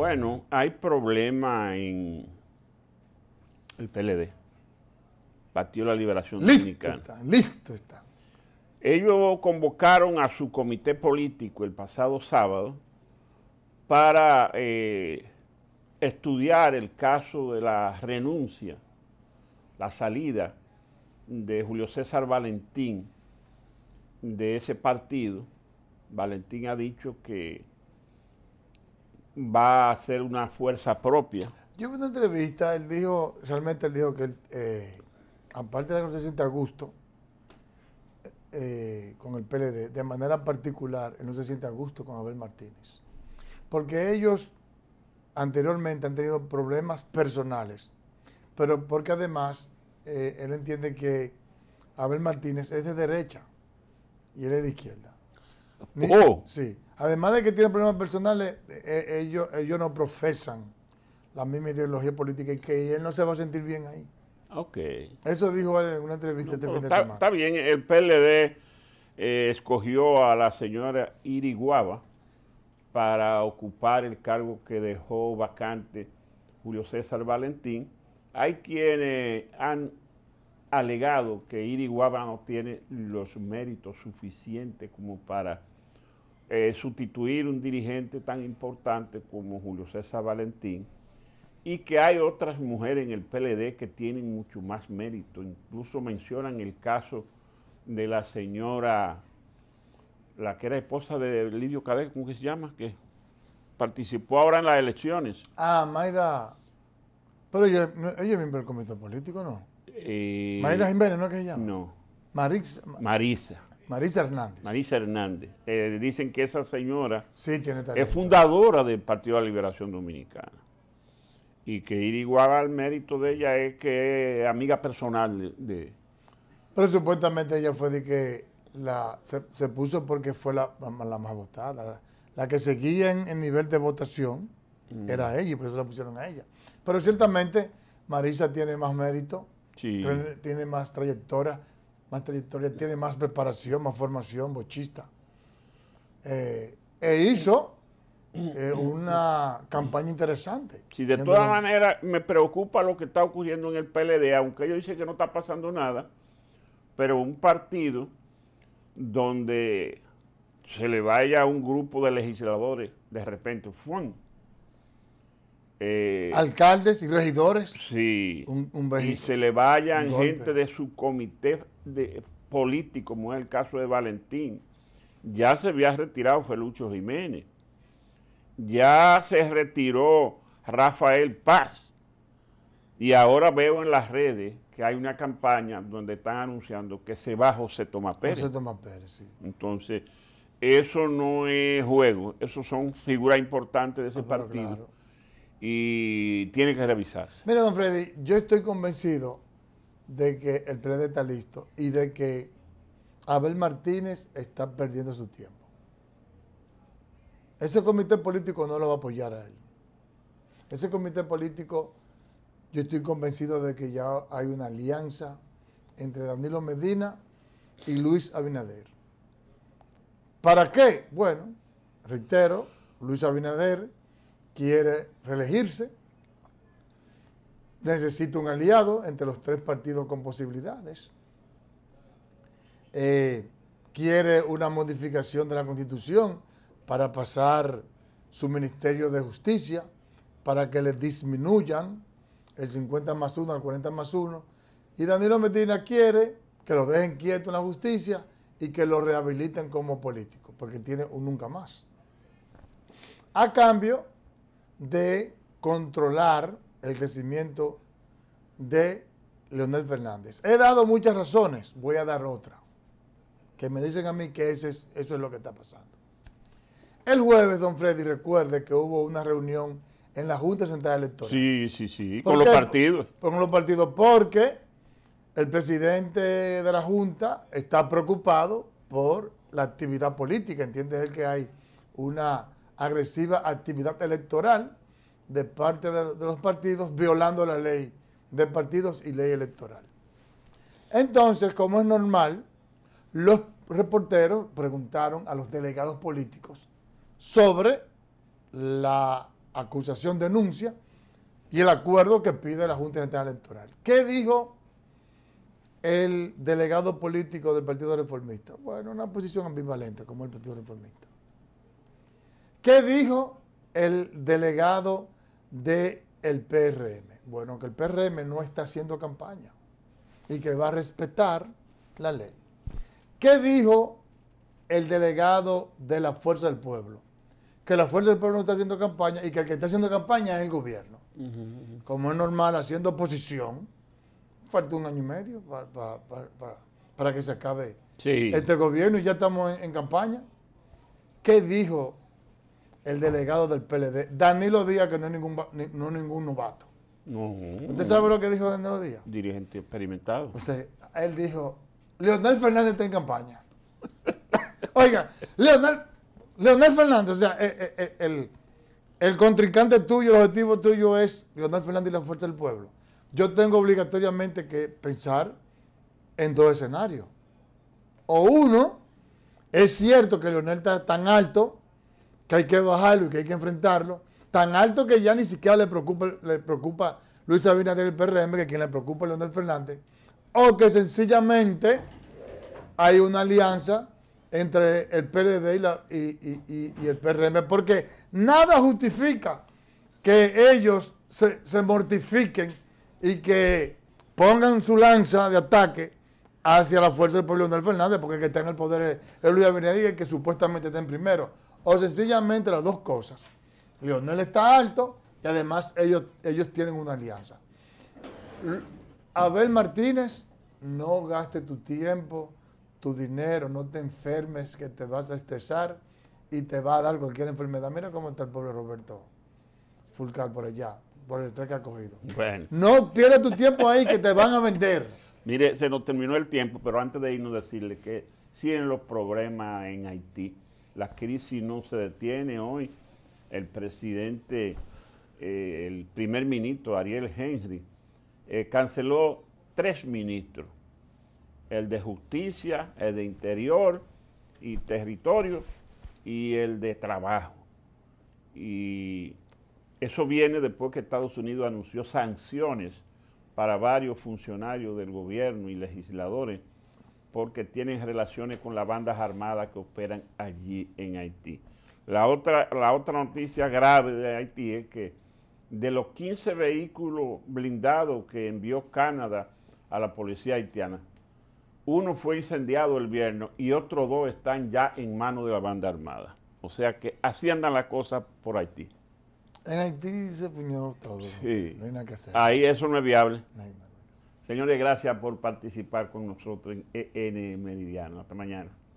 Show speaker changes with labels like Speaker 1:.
Speaker 1: Bueno, hay problema en el PLD, Partido de la Liberación listo Dominicana. Está, listo está. Ellos convocaron a su comité político el pasado sábado para eh, estudiar el caso de la renuncia, la salida de Julio César Valentín de ese partido. Valentín ha dicho que va a ser una fuerza propia.
Speaker 2: Yo vi una entrevista, él dijo, realmente él dijo que, eh, aparte de que no se siente a gusto eh, con el PLD, de manera particular, él no se siente a gusto con Abel Martínez. Porque ellos anteriormente han tenido problemas personales, pero porque además eh, él entiende que Abel Martínez es de derecha y él es de izquierda. Oh. Sí. Además de que tienen problemas personales, eh, eh, ellos, ellos no profesan la misma ideología política y que él no se va a sentir bien ahí. Ok. Eso dijo en una entrevista este fin de semana.
Speaker 1: Está bien, el PLD eh, escogió a la señora Iriguaba para ocupar el cargo que dejó vacante Julio César Valentín. Hay quienes han alegado que Iriguaba no tiene los méritos suficientes como para eh, sustituir un dirigente tan importante como Julio César Valentín y que hay otras mujeres en el PLD que tienen mucho más mérito. Incluso mencionan el caso de la señora, la que era esposa de Lidio Cadet, ¿cómo que se llama? Que participó ahora en las elecciones.
Speaker 2: Ah, Mayra. Pero ella, es miembro del comité político, ¿no?
Speaker 1: Eh, Mayra Jiménez, ¿no es que se llama? No. Marisa. Marisa.
Speaker 2: Marisa Hernández.
Speaker 1: Marisa Hernández. Eh, dicen que esa señora es fundadora del Partido de la Liberación Dominicana. Y que ir igual al mérito de ella es que es amiga personal de,
Speaker 2: Pero supuestamente ella fue de que la, se, puso porque fue la, más votada. La, que seguía en el nivel de votación mm. era ella y por eso la pusieron a ella. Pero ciertamente Marisa tiene más mérito, tiene más trayectoria más territorio, tiene, más preparación, más formación bochista. Eh, e hizo eh,
Speaker 1: una campaña
Speaker 2: interesante.
Speaker 1: Si de todas maneras me preocupa lo que está ocurriendo en el PLD, aunque ellos dicen que no está pasando nada, pero un partido donde se le vaya a un grupo de legisladores de repente, Juan. Eh,
Speaker 2: Alcaldes y regidores.
Speaker 1: Sí. Un, y se le vayan gente de su comité político, como es el caso de Valentín, ya se había retirado Felucho Jiménez, ya se retiró Rafael Paz, y ahora veo en las redes que hay una campaña donde están anunciando que se va José Tomás Pérez. Entonces, eso no es juego, esos son figuras importantes de ese ah, partido. Y tiene que revisarse.
Speaker 2: Mira, don Freddy, yo estoy convencido de que el PLD está listo y de que Abel Martínez está perdiendo su tiempo. Ese comité político no lo va a apoyar a él. Ese comité político, yo estoy convencido de que ya hay una alianza entre Danilo Medina y Luis Abinader. ¿Para qué? Bueno, reitero, Luis Abinader quiere reelegirse necesita un aliado entre los tres partidos con posibilidades. Eh, quiere una modificación de la Constitución para pasar su Ministerio de Justicia, para que le disminuyan el 50 más 1 al 40 más 1. Y Danilo Medina quiere que lo dejen quieto en la justicia y que lo rehabiliten como político, porque tiene un nunca más. A cambio de controlar el crecimiento de Leonel Fernández. He dado muchas razones, voy a dar otra, que me dicen a mí que ese eso es lo que está pasando. El jueves, don Freddy, recuerde que hubo una reunión en la Junta Central Electoral.
Speaker 1: Sí, sí, sí, con los partidos.
Speaker 2: Con los partidos, porque el presidente de la Junta está preocupado por la actividad política. Entiende él que hay una agresiva actividad electoral de parte de, los partidos violando la ley de partidos y ley electoral. Entonces, como es normal, los reporteros preguntaron a los delegados políticos sobre la acusación denuncia y el acuerdo que pide la Junta Central Electoral. ¿Qué dijo el delegado político del Partido Reformista? Bueno, una posición ambivalente como el Partido Reformista. ¿Qué dijo el delegado de el PRM. Bueno, que el PRM no está haciendo campaña y que va a respetar la ley. ¿Qué dijo el delegado de la Fuerza del Pueblo? Que la Fuerza del Pueblo no está haciendo campaña y que el que está haciendo campaña es el gobierno. Como es normal, haciendo oposición, falta un año y medio para, que se acabe este gobierno y ya estamos en, en campaña. ¿Qué dijo el delegado del PLD, Danilo Díaz, que no es ningún, no ningún novato.
Speaker 1: ¿Usted sabe lo que dijo Danilo Díaz? Dirigente experimentado.
Speaker 2: él dijo, Leonel Fernández está en campaña. Oiga, Leonel, Leonel Fernández, o sea, eh, eh, eh, el, el contrincante tuyo, el objetivo tuyo es Leonel Fernández y la fuerza del pueblo. Yo tengo obligatoriamente que pensar en dos escenarios. O uno, es cierto que Leonel está tan alto que hay que bajarlo y que hay que enfrentarlo, tan alto que ya ni siquiera le preocupa, le preocupa Luis Abinader del PRM, que quien le preocupa es Leonel Fernández, o que sencillamente hay una alianza entre el PLD y, el PRM, porque nada justifica que ellos se, mortifiquen y que pongan su lanza de ataque hacia la fuerza del pueblo Leonel Fernández, porque el que está en el poder es Luis Abinader, el que supuestamente está en primero o sencillamente las dos cosas. Leonel está alto y además ellos, ellos tienen una alianza. Abel Martínez, no gaste tu tiempo, tu dinero, no te enfermes que te vas a estresar y te va a dar cualquier enfermedad. Mira cómo está el pobre Roberto Fulcar por allá, por el tren que ha cogido.
Speaker 1: Bueno. No pierdas tu tiempo ahí que te van a vender. Mire, se nos terminó el tiempo, pero antes de irnos decirle que siguen los problemas en Haití la crisis no se detiene hoy. El presidente, eh, el primer ministro Ariel Henry, eh, canceló tres ministros, el de justicia, el de interior y territorio y el de trabajo. Y eso viene después que Estados Unidos anunció sanciones para varios funcionarios del gobierno y legisladores porque tienen relaciones con las bandas armadas que operan allí en Haití. La otra, la otra noticia grave de Haití es que de los 15 vehículos blindados que envió Canadá a la policía haitiana, uno fue incendiado el viernes y otros dos están ya en manos de la banda armada. O sea que así andan las cosas por Haití.
Speaker 2: En Haití se puñó todo. Sí. No hay nada que hacer.
Speaker 1: Ahí eso no es viable. No hay nada. Señores, gracias por participar con nosotros en, en Meridiano. Hasta mañana.